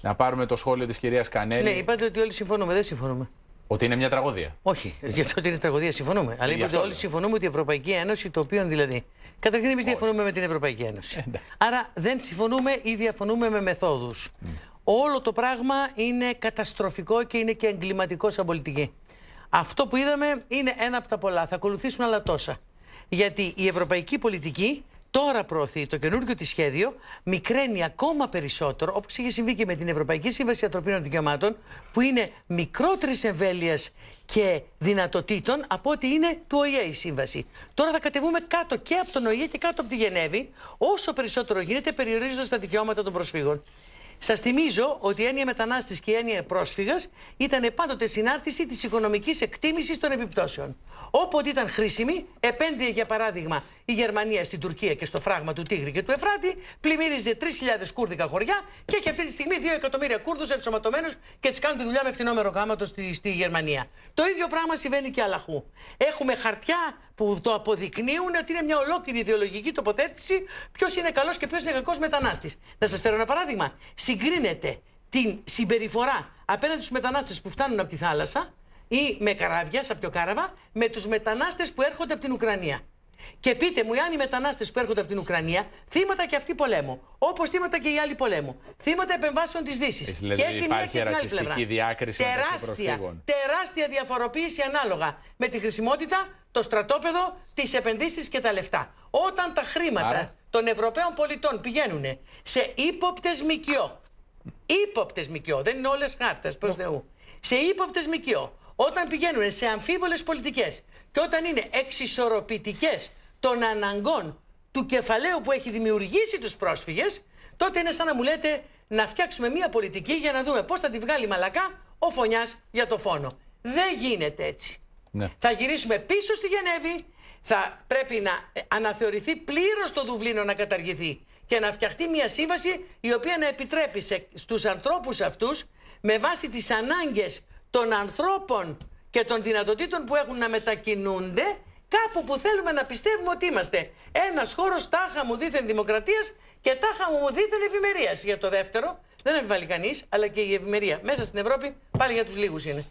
Να πάρουμε το σχόλιο της κυρίας Κανέλη. Ναι, είπατε ότι όλοι συμφωνούμε. Δεν συμφωνούμε. Ότι είναι μια τραγωδία. Όχι, γι' αυτό ότι είναι τραγωδία συμφωνούμε. Αλλά είπατε όλοι συμφωνούμε ότι η Ευρωπαϊκή Ένωση, το οποίο δηλαδή. Καταρχήν, εμείς διαφωνούμε με την Ευρωπαϊκή Ένωση. Ε, Άρα δεν συμφωνούμε ή διαφωνούμε με μεθόδους. Mm. Όλο το πράγμα είναι καταστροφικό και είναι και εγκληματικό σαν πολιτική. Αυτό που είδαμε είναι ένα από τα πολλά. Θα ακολουθήσουν άλλα τόσα. Γιατί η διαφωνουμε με μεθοδου ολο το πραγμα ειναι καταστροφικο και ειναι και εγκληματικο σαν πολιτικη αυτο πολιτική τώρα προωθεί το καινούργιο της σχέδιο, μικραίνει ακόμα περισσότερο, όπως είχε συμβεί και με την Ευρωπαϊκή Σύμβαση Ανθρωπίνων Δικαιωμάτων, που είναι μικρότερης εμβέλειας και δυνατοτήτων από ότι είναι του ΟΗΕ η σύμβαση. Τώρα θα κατεβούμε κάτω και από τον ΟΗΕ και κάτω από τη Γενέβη, όσο περισσότερο γίνεται, περιορίζοντας τα δικαιώματα των προσφύγων. Σας θυμίζω ότι η έννοια μετανάστης και η έννοια πρόσφυγας ήταν πάντοτε συνάρτηση της οικονομικής εκτίμησης των επιπτώσεων. Όποτε ήταν χρήσιμη, επένδυε για παράδειγμα η Γερμανία στην Τουρκία και στο φράγμα του Τίγρη και του Εφράτη, πλημμύριζε 3.000 κούρδικα χωριά και έχει αυτή τη στιγμή 2 εκατομμύρια Κούρδους ενσωματωμένους και τις κάνουν τη δουλειά με φθηνόμερο γάμματο στη, στη Γερμανία. Το ίδιο πράγμα συμβαίνει και αλλαχού. Έχουμε χαρτιά που το αποδεικνύουν ότι είναι μια ολόκληρη ιδεολογική τοποθέτηση ποιος είναι καλός και ποιος είναι κακός μετανάστης. Να σας φέρω ένα παράδειγμα. Συγκρίνεται την συμπεριφορά απέναντι στους μετανάστες που φτάνουν από τη θάλασσα ή με καράβια, κάραβα, με τους μετανάστες που έρχονται από την Ουκρανία. Και πείτε μου, εάν οι μετανάστες που έρχονται από την Ουκρανία, θύματα και αυτοί πολέμου. Όπως θύματα και οι άλλοι πολέμου. Θύματα επεμβάσεων της Δύσης. Και στην υπάρχει ρατσιστική και στην άλλη Διάκριση τεράστια, τεράστια διαφοροποίηση ανάλογα με τη χρησιμότητα, το στρατόπεδο, τις επενδύσεις και τα λεφτά. Όταν τα χρήματα των Ευρωπαίων πολιτών πηγαίνουν σε ύποπτες ΜΚΙΟ. Ύποπτε ΜΚΙΟ, δεν είναι όλες χάρτες προς Θεού. Σε ύποπτες ΜΚΙΟ. Όταν πηγαίνουν σε αμφίβολες πολιτικές και όταν είναι εξισορροπητικές των αναγκών του κεφαλαίου που έχει δημιουργήσει τους πρόσφυγες, τότε είναι σαν να μου λέτε να φτιάξουμε μια πολιτική για να δούμε πώς θα τη βγάλει μαλακά ο φωνιάς για το φόνο. Δεν γίνεται έτσι. Ναι. Θα γυρίσουμε πίσω στη Γενέβη, θα πρέπει να ε, αναθεωρηθεί πλήρως το Δουβλίνο να καταργηθεί και να φτιαχτεί μια σύμβαση η οποία να επιτρέπει σε, στους ανθρώπους αυτούς με βάση τις ανάγκες των ανθρώπων και των δυνατοτήτων που έχουν να μετακινούνται κάπου που θέλουμε να πιστεύουμε ότι είμαστε. Ένας χώρος τάχα μου δίθεν δημοκρατίας και τάχα μου δίθεν ευημερίας. Για το δεύτερο, δεν αμφιβάλλει κανείς, αλλά και η ευημερία μέσα στην Ευρώπη πάλι για τους λίγους είναι.